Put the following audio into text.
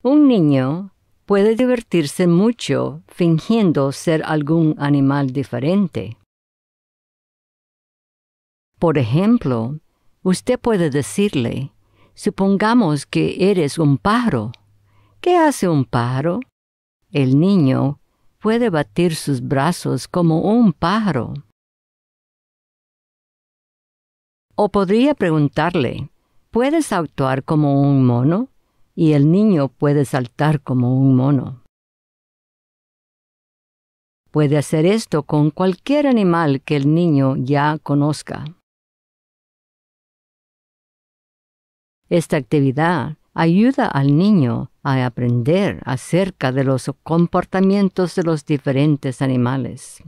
Un niño puede divertirse mucho fingiendo ser algún animal diferente. Por ejemplo, usted puede decirle, supongamos que eres un pájaro. ¿Qué hace un pájaro? El niño puede batir sus brazos como un pájaro. O podría preguntarle, ¿puedes actuar como un mono? y el niño puede saltar como un mono. Puede hacer esto con cualquier animal que el niño ya conozca. Esta actividad ayuda al niño a aprender acerca de los comportamientos de los diferentes animales.